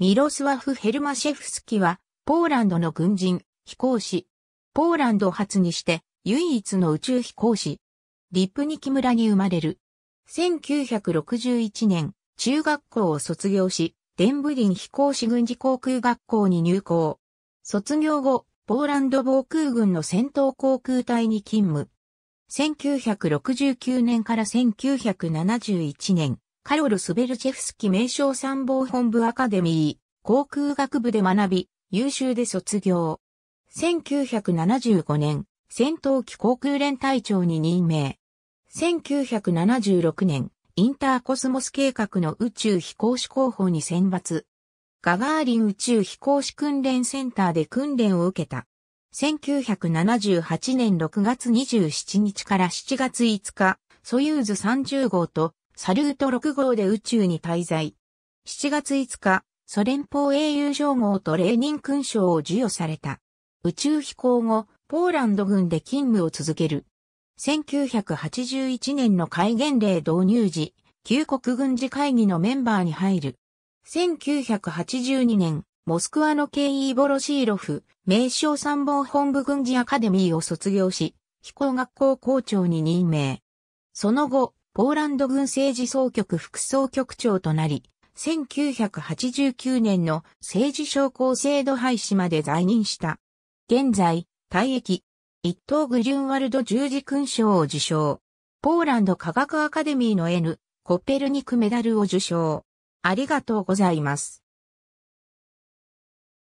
ミロスワフ・ヘルマシェフスキは、ポーランドの軍人、飛行士。ポーランド初にして、唯一の宇宙飛行士。リップニキ村に生まれる。1961年、中学校を卒業し、デンブリン飛行士軍事航空学校に入校。卒業後、ポーランド防空軍の戦闘航空隊に勤務。1969年から1971年、カロル・スベルチェフスキ名称参謀本部アカデミー、航空学部で学び、優秀で卒業。1975年、戦闘機航空連隊長に任命。1976年、インターコスモス計画の宇宙飛行士候補に選抜。ガガーリン宇宙飛行士訓練センターで訓練を受けた。1978年6月27日から7月5日、ソユーズ30号とサルート6号で宇宙に滞在。7月5日、ソ連邦英雄称号とレーニン勲章を授与された。宇宙飛行後、ポーランド軍で勤務を続ける。1981年の戒厳令導入時、旧国軍事会議のメンバーに入る。1982年、モスクワのケイー・ボロシーロフ、名称参謀本部軍事アカデミーを卒業し、飛行学校校長に任命。その後、ポーランド軍政治総局副総局長となり、1989年の政治商工制度廃止まで在任した。現在、退役、一等グリュンワルド十字勲章を受章。ポーランド科学アカデミーの N、コペルニクメダルを受章。ありがとうございます。